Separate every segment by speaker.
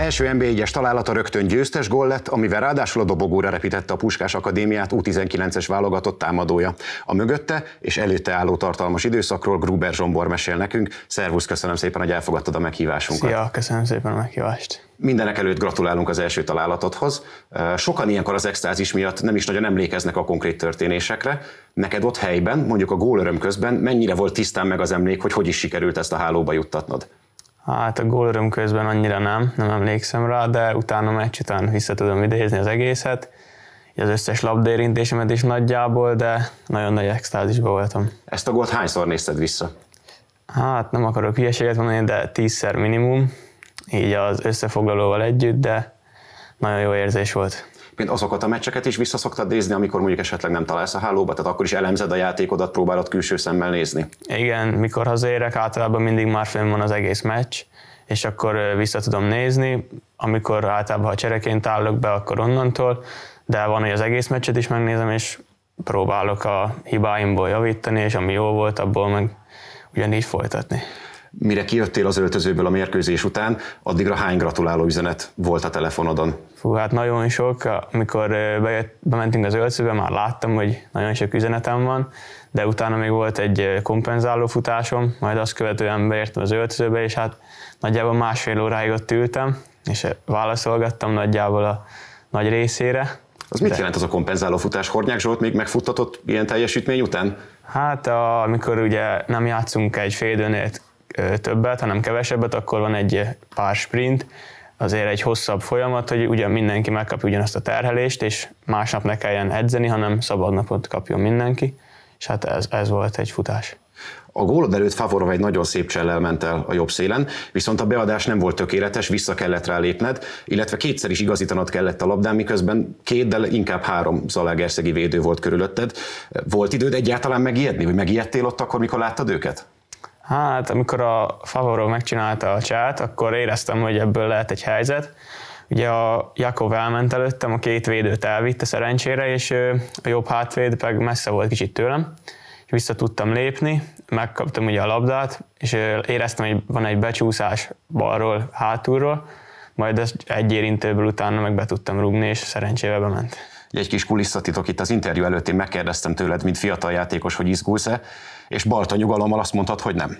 Speaker 1: első NB1-es találata rögtön győztes gól lett, amivel ráadásul a dobogóra repítette a Puskás Akadémiát U19-es válogatott támadója. A mögötte és előtte álló tartalmas időszakról Gruber Zsombor mesél nekünk. Szervusz, köszönöm szépen, hogy elfogadtad a meghívásunkat.
Speaker 2: Szia, köszönöm szépen a meghívást.
Speaker 1: Mindenek előtt gratulálunk az első találatodhoz. Sokan ilyenkor az extázis miatt nem is nagyon emlékeznek a konkrét történésekre. Neked ott helyben, mondjuk a gólöröm közben mennyire volt tisztán meg az emlék, hogy hogy is sikerült ezt a hálóba juttatnod?
Speaker 2: Hát a gólöröm közben annyira nem, nem emlékszem rá, de utána meccs után vissza tudom idézni az egészet, az összes labdérintésemet is nagyjából, de nagyon nagy extázisban voltam. Ezt a gólt hányszor nézted vissza? Hát nem akarok hülyeséget mondani, de tízszer minimum, így az összefoglalóval együtt, de
Speaker 1: nagyon jó érzés volt egyébként azokat a meccseket is vissza szoktad nézni, amikor mondjuk esetleg nem találsz a hálóba, tehát akkor is elemzed a játékodat, próbálod külső szemmel nézni.
Speaker 2: Igen, mikor hazaérek, általában mindig már fönn van az egész meccs, és akkor vissza tudom nézni, amikor általában ha csereként állok be, akkor onnantól, de van, hogy az egész meccset is megnézem, és próbálok a hibáimból javítani, és ami jó volt, abból meg ugyanígy folytatni
Speaker 1: mire kijöttél az öltözőből a mérkőzés után, addigra hány gratuláló üzenet volt a telefonodon?
Speaker 2: Fú, hát nagyon sok. Amikor bejött, bementünk az öltözőbe, már láttam, hogy nagyon sok üzenetem van, de utána még volt egy kompenzáló futásom, majd azt követően beértem az öltözőbe, és hát nagyjából másfél óráig ott ültem, és válaszolgattam nagyjából a nagy részére. Az De. jelent az
Speaker 1: a kompenzáló futás? Hornyák Zsolt még megfuttatott ilyen teljesítmény után?
Speaker 2: Hát a amikor ugye nem játszunk egy fél időnél többet, hanem kevesebbet, akkor van egy pár sprint, azért egy hosszabb folyamat, hogy ugyan mindenki megkapja ugyanazt a terhelést, és másnap ne kelljen edzeni, hanem szabad napot kapjon mindenki, és hát ez, ez volt egy futás.
Speaker 1: A gólod előtt Favorov egy nagyon szép csellel ment el a jobb szélen, viszont a beadás nem volt tökéletes, vissza kellett rá lépned, illetve kétszer is igazítanod kellett a labdán, miközben két, de inkább három zalágerszegi védő volt körülötted. Volt időd egyáltalán megijedni, vagy megijedtél ott akkor, mikor láttad őket?
Speaker 2: Hát, amikor a Favoro megcsinálta a csát, akkor éreztem, hogy ebből lehet egy helyzet. Ugye a Jakov elment előttem, a két védőt elvitte szerencsére, és a jobb hátvéd meg messze volt kicsit tőlem. És vissza tudtam lépni, megkaptam ugye a labdát, és éreztem, hogy van egy becsúszás balról, hátulról, majd ezt egy érintőből utána
Speaker 1: meg be tudtam rúgni, és szerencsével bement egy kis kulisszatitok itt az interjú előtt, én megkérdeztem tőled, mint fiatal játékos, hogy izgulsz-e, és balta nyugalommal azt mondtad, hogy nem.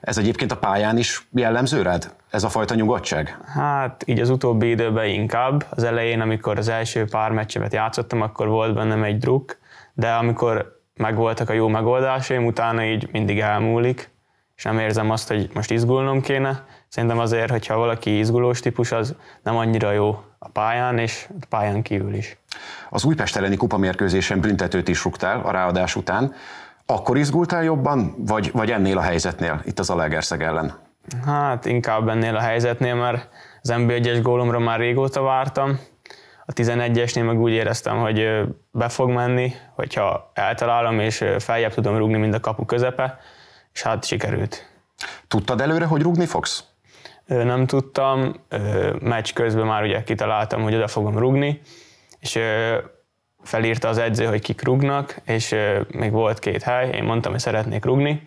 Speaker 1: Ez egyébként a pályán is jellemző rád? Ez a fajta nyugodtság?
Speaker 2: Hát így az utóbbi időben inkább. Az elején, amikor az első pár meccsemet játszottam, akkor volt bennem egy druk, de amikor megvoltak a jó megoldásaim, utána így mindig elmúlik, és nem érzem azt, hogy most izgulnom kéne. Szerintem azért, hogyha valaki izgulós típus, az nem annyira jó a
Speaker 1: pályán és a pályán kívül is. Az Újpest elleni kupamérkőzésen büntetőt is rúgtál a ráadás után. Akkor izgultál jobban, vagy, vagy ennél a helyzetnél, itt az Alegerszeg ellen?
Speaker 2: Hát inkább ennél a helyzetnél, mert az mb 1 es gólomra már régóta vártam. A 11-esnél meg úgy éreztem, hogy be fog menni, hogyha eltalálom és feljebb tudom rúgni, mint a kapu közepe, és hát sikerült. Tudtad előre, hogy rúgni fogsz? nem tudtam, meccs közben már ugye kitaláltam, hogy oda fogom rugni, és felírta az edző, hogy kik rugnak, és még volt két hely, én mondtam, hogy szeretnék rugni.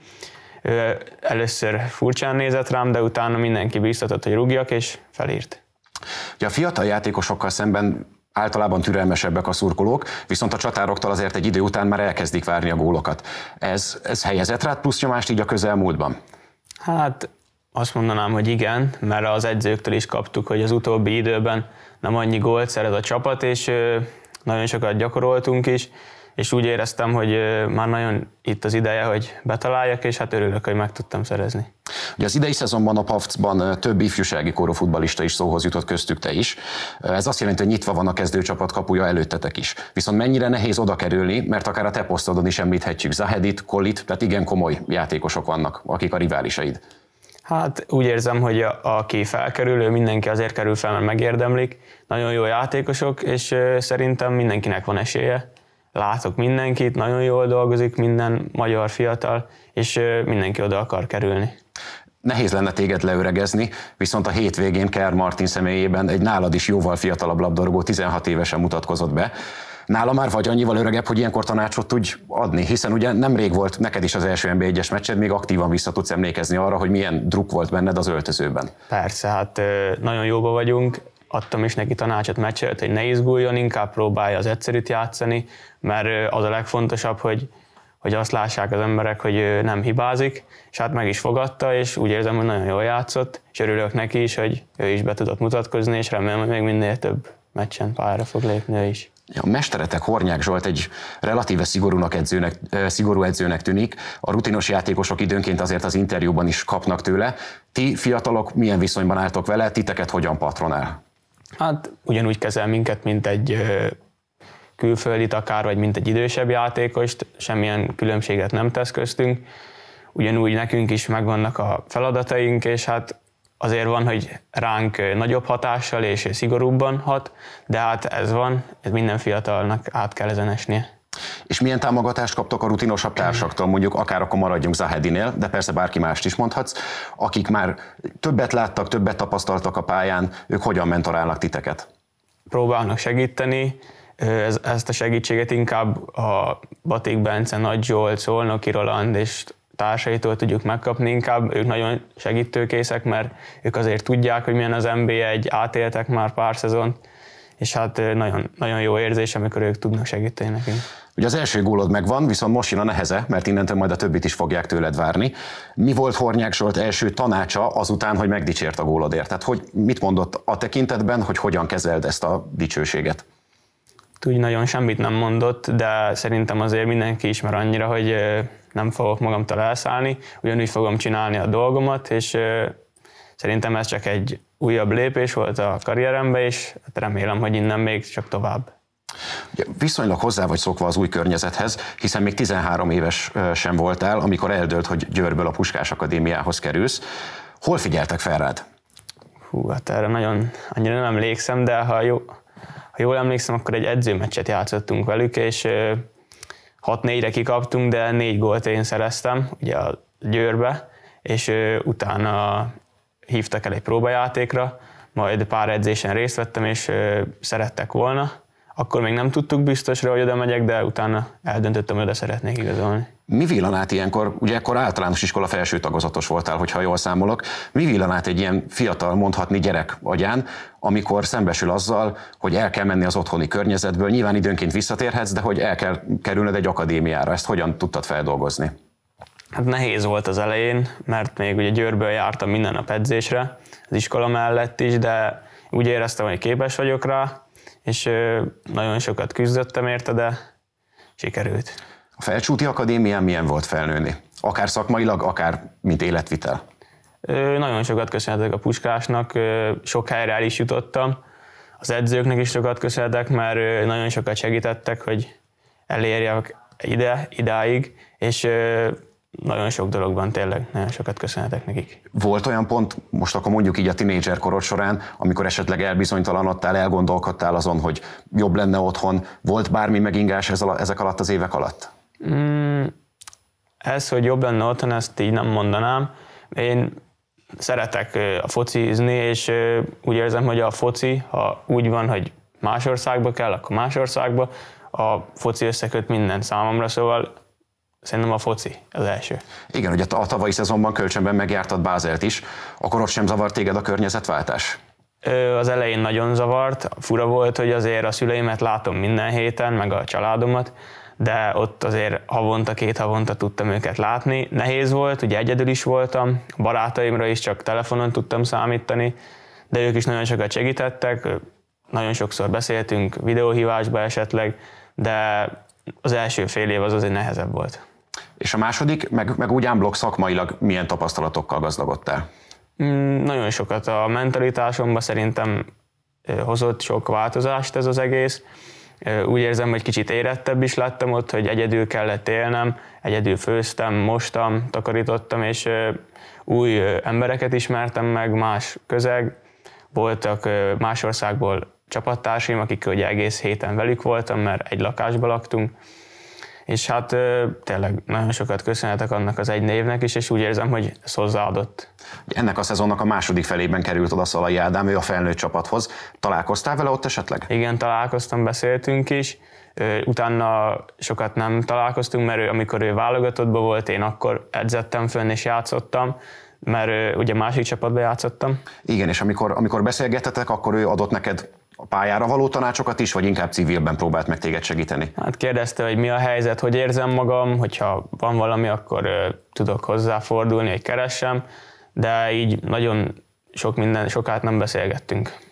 Speaker 2: Először furcsán nézett rám, de utána mindenki biztatott, hogy rugjak, és felírt.
Speaker 1: Ugye a fiatal játékosokkal szemben általában türelmesebbek a szurkolók, viszont a csatároktól azért egy idő után már elkezdik várni a gólokat. Ez, ez helyezett rád plusz nyomást így a közelmúltban?
Speaker 2: Hát azt mondanám, hogy igen, mert az edzőktől is kaptuk, hogy az utóbbi időben nem annyi gólt szerez a csapat, és nagyon sokat gyakoroltunk is, és úgy éreztem, hogy már nagyon itt az ideje, hogy betaláljak, és hát örülök, hogy meg tudtam szerezni.
Speaker 1: Ugye az idei szezonban a Pavcban több ifjúsági korú futbalista is szóhoz jutott köztük te is. Ez azt jelenti, hogy nyitva van a kezdőcsapat kapuja előttetek is. Viszont mennyire nehéz oda kerülni, mert akár a te posztodon is említhetjük Zahedit, Kolit, tehát igen komoly játékosok vannak, akik a riválisaid.
Speaker 2: Hát úgy érzem, hogy a, aki felkerül, ő mindenki azért kerül fel, mert megérdemlik. Nagyon jó játékosok, és szerintem mindenkinek van esélye. Látok mindenkit, nagyon jól dolgozik minden magyar fiatal, és mindenki oda akar kerülni.
Speaker 1: Nehéz lenne téged leöregezni, viszont a hétvégén Kerr Martin személyében egy nálad is jóval fiatalabb labdarúgó 16 évesen mutatkozott be nála már vagy annyival öregebb, hogy ilyenkor tanácsot tudj adni, hiszen ugye nemrég volt neked is az első nb 1 meccsed, még aktívan vissza tudsz emlékezni arra, hogy milyen druk volt benned az öltözőben.
Speaker 2: Persze, hát nagyon jóba vagyunk, adtam is neki tanácsot meccs hogy ne izguljon, inkább próbálja az egyszerűt játszani, mert az a legfontosabb, hogy, hogy azt lássák az emberek, hogy ő nem hibázik, és hát meg is fogadta, és úgy érzem, hogy nagyon jól játszott, és örülök neki is, hogy ő is be tudott mutatkozni, és remélem, hogy még minél több
Speaker 1: meccsen pályára fog lépni ő is. A mesteretek Hornyák Zsolt egy relatíve szigorúnak edzőnek, szigorú edzőnek tűnik, a rutinos játékosok időnként azért az interjúban is kapnak tőle. Ti fiatalok milyen viszonyban álltok vele, titeket hogyan patronál? Hát ugyanúgy
Speaker 2: kezel minket, mint egy külföldi akár, vagy mint egy idősebb játékost, semmilyen különbséget nem tesz köztünk. Ugyanúgy nekünk is megvannak a feladataink, és hát azért van, hogy ránk nagyobb hatással és szigorúbban hat, de hát ez van, ez minden fiatalnak át kell ezen esnie.
Speaker 1: És milyen támogatást kaptok a rutinosabb társaktól, mondjuk akár akkor maradjunk Zahedinél, de persze bárki mást is mondhatsz, akik már többet láttak, többet tapasztaltak a pályán, ők hogyan mentorálnak titeket?
Speaker 2: Próbálnak segíteni, ezt a segítséget inkább a Batik Bence, Nagy Zsolt, Szolnoki Roland és társaitól tudjuk megkapni, inkább ők nagyon segítőkészek, mert ők azért tudják, hogy milyen az NBA, egy átéltek már pár szezont, és hát nagyon, nagyon jó érzés, amikor ők tudnak segíteni nekünk.
Speaker 1: Ugye az első gólod megvan, viszont most jön a neheze, mert innentől majd a többit is fogják tőled várni. Mi volt Hornyák Zsolt első tanácsa azután, hogy megdicsért a gólodért? Tehát hogy mit mondott a tekintetben, hogy hogyan kezeld ezt a dicsőséget?
Speaker 2: úgy nagyon semmit nem mondott, de szerintem azért mindenki ismer annyira, hogy nem fogok magamtól elszállni, ugyanúgy fogom csinálni a dolgomat, és szerintem ez csak egy újabb lépés volt a karrierembe, és hát remélem, hogy innen még csak tovább.
Speaker 1: Ugye viszonylag hozzá vagy szokva az új környezethez, hiszen még 13 éves sem voltál, amikor eldölt, hogy Győrből a Puskás Akadémiához kerülsz. Hol figyeltek fel rád?
Speaker 2: Hú, hát erre nagyon annyira nem emlékszem, de ha jó, ha jól emlékszem, akkor egy edzőmeccset játszottunk velük, és 6-4-re kikaptunk, de négy gólt én szereztem, ugye a Győrbe, és utána hívtak el egy próbajátékra, majd pár edzésen részt vettem, és szerettek volna, akkor még nem tudtuk biztosra, hogy oda megyek, de utána eldöntöttem, hogy oda szeretnék
Speaker 1: igazolni. Mi villan át ilyenkor, ugye akkor általános iskola felső tagozatos voltál, hogyha jól számolok, mi villan át egy ilyen fiatal, mondhatni gyerek agyán, amikor szembesül azzal, hogy el kell menni az otthoni környezetből, nyilván időnként visszatérhetsz, de hogy el kell kerülned egy akadémiára, ezt hogyan tudtad feldolgozni?
Speaker 2: Hát nehéz volt az elején, mert még ugye Győrből jártam minden nap edzésre, az iskola mellett is, de úgy éreztem, hogy képes vagyok rá, és nagyon sokat küzdöttem érte, de
Speaker 1: sikerült. A Felcsúti Akadémián milyen volt felnőni? Akár szakmailag, akár mint életvitel?
Speaker 2: Nagyon sokat köszönhetek a puskásnak, sok helyre el is jutottam. Az edzőknek is sokat köszönhetek, mert nagyon sokat segítettek, hogy elérjek ide, idáig, és nagyon sok dologban tényleg nagyon sokat köszönhetek nekik.
Speaker 1: Volt olyan pont, most akkor mondjuk így a tinédzser korod során, amikor esetleg elbizonytalanodtál, elgondolkodtál azon, hogy jobb lenne otthon, volt bármi megingás ez alatt, ezek alatt az évek alatt?
Speaker 2: Mm, ez, hogy jobb lenne otthon, ezt így nem mondanám. Én szeretek a focizni, és úgy érzem, hogy a foci, ha úgy van, hogy más országba kell, akkor más országba, a foci összeköt minden számomra, szóval Szerintem a foci
Speaker 1: az első. Igen, ugye a tavalyi szezonban kölcsönben megjártad Bázelt is, akkor ott sem zavart téged a környezetváltás?
Speaker 2: Az elején nagyon zavart, fura volt, hogy azért a szüleimet látom minden héten, meg a családomat, de ott azért havonta, két havonta tudtam őket látni. Nehéz volt, ugye egyedül is voltam, barátaimra is csak telefonon tudtam számítani, de ők is nagyon sokat segítettek, nagyon sokszor beszéltünk, videóhívásba esetleg, de az első fél év az azért nehezebb
Speaker 1: volt. És a második, meg, meg úgy blog szakmailag milyen tapasztalatokkal gazdagodtál?
Speaker 2: Mm, nagyon sokat. A mentalitásomban szerintem hozott sok változást ez az egész. Úgy érzem, hogy kicsit érettebb is lettem ott, hogy egyedül kellett élnem, egyedül főztem, mostam, takarítottam, és új embereket ismertem meg, más közeg. Voltak más országból csapattársaim, akik ugye egész héten velük voltam, mert egy lakásban laktunk és hát
Speaker 1: tényleg nagyon sokat köszönhetek annak az egy névnek is, és úgy érzem, hogy ez hozzáadott. Ennek a szezonnak a második felében került oda Szalai Ádám, ő a felnőtt csapathoz. Találkoztál vele ott esetleg? Igen, találkoztam, beszéltünk is. Utána sokat nem találkoztunk, mert
Speaker 2: ő, amikor ő válogatottban volt, én akkor edzettem fönn és játszottam, mert ugye
Speaker 1: másik csapatban játszottam. Igen, és amikor, amikor beszélgetetek, akkor ő adott neked a pályára való tanácsokat is, vagy inkább civilben próbált meg téged segíteni?
Speaker 2: Hát kérdezte, hogy mi a helyzet, hogy érzem magam, hogyha van valami, akkor tudok hozzáfordulni, hogy keresem, de így nagyon sok minden, sokát nem beszélgettünk.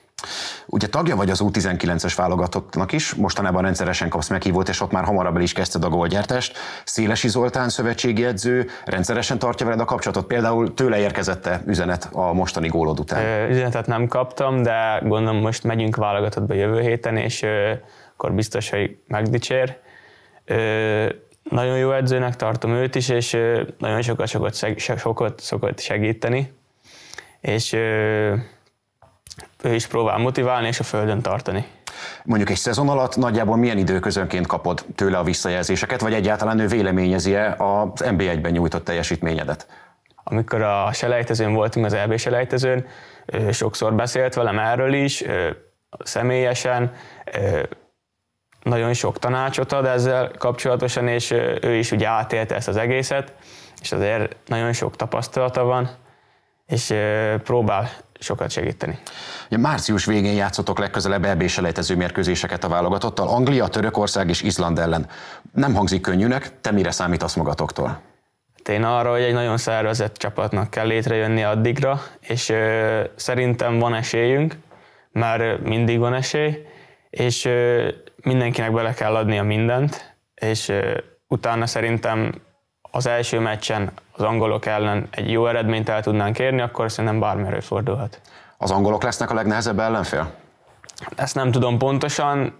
Speaker 1: Ugye tagja vagy az U19-es válogatottnak is, mostanában rendszeresen kapsz meghívót, és ott már hamarabb el is kezdted a gólgyertest. Szélesi Zoltán szövetségi edző rendszeresen tartja veled a kapcsolatot. Például tőle érkezett-e üzenet a mostani gólod után?
Speaker 2: üzenetet nem kaptam, de gondolom most megyünk válogatottba jövő héten, és akkor biztos, hogy megdicsér. nagyon jó edzőnek tartom őt is, és nagyon sokat, sokat, sokat szokott segíteni. És ö, ő is próbál motiválni és a földön tartani.
Speaker 1: Mondjuk egy szezon alatt nagyjából milyen időközönként kapod tőle a visszajelzéseket, vagy egyáltalán ő véleményezi-e az NB1-ben nyújtott teljesítményedet?
Speaker 2: Amikor a selejtezőn voltunk, az EB selejtezőn, sokszor beszélt velem erről is, személyesen, nagyon sok tanácsot ad ezzel kapcsolatosan, és ő is ugye átélte ezt az egészet, és azért nagyon sok tapasztalata van és
Speaker 1: próbál sokat segíteni. Ja, március végén játszotok legközelebb eb selejtező mérkőzéseket a válogatottal, Anglia, Törökország és Izland ellen. Nem hangzik könnyűnek, te mire számítasz magatoktól?
Speaker 2: Hát én arra, hogy egy nagyon szervezett csapatnak kell létrejönni addigra, és ö, szerintem van esélyünk, mert mindig van esély, és ö, mindenkinek bele kell adnia mindent, és ö, utána szerintem az első meccsen az angolok ellen egy jó eredményt el tudnánk érni, akkor szerintem bármi fordulhat. Az angolok lesznek a legnehezebb ellenfél? Ezt nem tudom pontosan,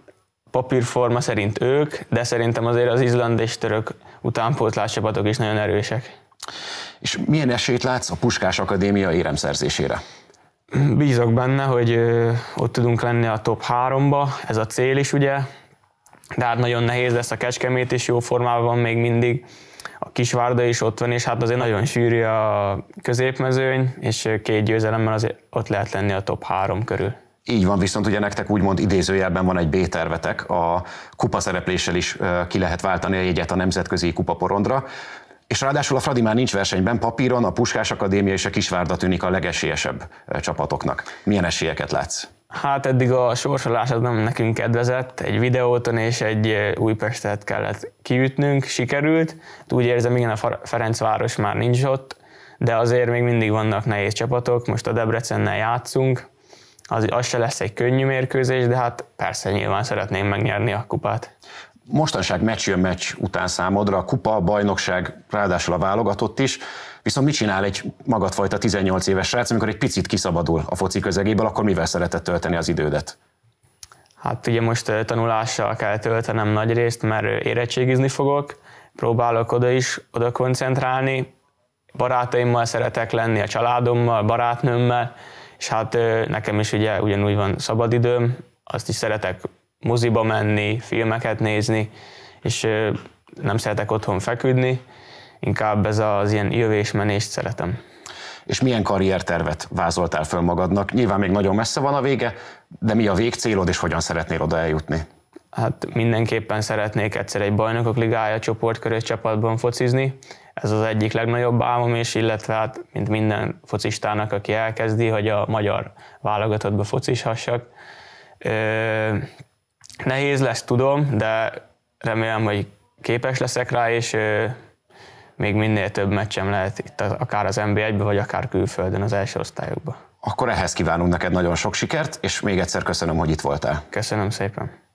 Speaker 2: papírforma szerint ők, de szerintem azért az izland és török
Speaker 1: utánpótlás csapatok is nagyon erősek. És milyen esélyt látsz a Puskás Akadémia éremszerzésére?
Speaker 2: Bízok benne, hogy ott tudunk lenni a top 3-ba, ez a cél is ugye, de hát nagyon nehéz lesz a Kecskemét, és jó formában van még mindig a Kisvárda is ott van, és hát azért nagyon sűrű a középmezőny, és
Speaker 1: két győzelemmel azért ott lehet lenni a top három körül. Így van, viszont ugye nektek úgymond idézőjelben van egy B-tervetek, a kupa szerepléssel is ki lehet váltani a jegyet a nemzetközi kupaporondra. És ráadásul a Fradi már nincs versenyben, papíron a Puskás Akadémia és a Kisvárda tűnik a legesélyesebb csapatoknak. Milyen esélyeket látsz?
Speaker 2: Hát eddig a sorsolás az nem nekünk kedvezett. Egy videóton és egy Újpestet kellett kiütnünk, sikerült. Úgy érzem, igen, a Ferencváros már nincs ott, de azért még mindig vannak nehéz csapatok. Most a Debrecennel játszunk, az, az se lesz egy könnyű mérkőzés, de hát
Speaker 1: persze nyilván szeretném megnyerni a kupát. Mostanság meccs jön meccs után számodra, a kupa, a bajnokság, ráadásul a válogatott is. Viszont mit csinál egy magatfajta 18 éves srác, amikor egy picit kiszabadul a foci közegéből, akkor mivel szeretett tölteni az idődet?
Speaker 2: Hát ugye most tanulással kell töltenem nagy részt, mert érettségizni fogok, próbálok oda is, oda koncentrálni, barátaimmal szeretek lenni, a családommal, barátnőmmel, és hát nekem is ugye ugyanúgy van szabadidőm, azt is szeretek moziba menni, filmeket nézni, és nem szeretek otthon
Speaker 1: feküdni, inkább ez az ilyen jövésmenést szeretem. És milyen karriertervet vázoltál föl magadnak? Nyilván még nagyon messze van a vége, de mi a végcélod, és hogyan szeretnél oda eljutni?
Speaker 2: Hát mindenképpen szeretnék egyszer egy bajnokok ligája csoportkörös csapatban focizni. Ez az egyik legnagyobb álmom, és illetve hát, mint minden focistának, aki elkezdi, hogy a magyar válogatottba focishassak. Ö, nehéz lesz, tudom, de remélem, hogy képes leszek rá, és ö, még minél több meccsem lehet itt akár az NB1-be, vagy akár külföldön az első
Speaker 1: osztályokban. Akkor ehhez kívánunk neked nagyon sok sikert, és még egyszer köszönöm, hogy itt voltál. Köszönöm szépen.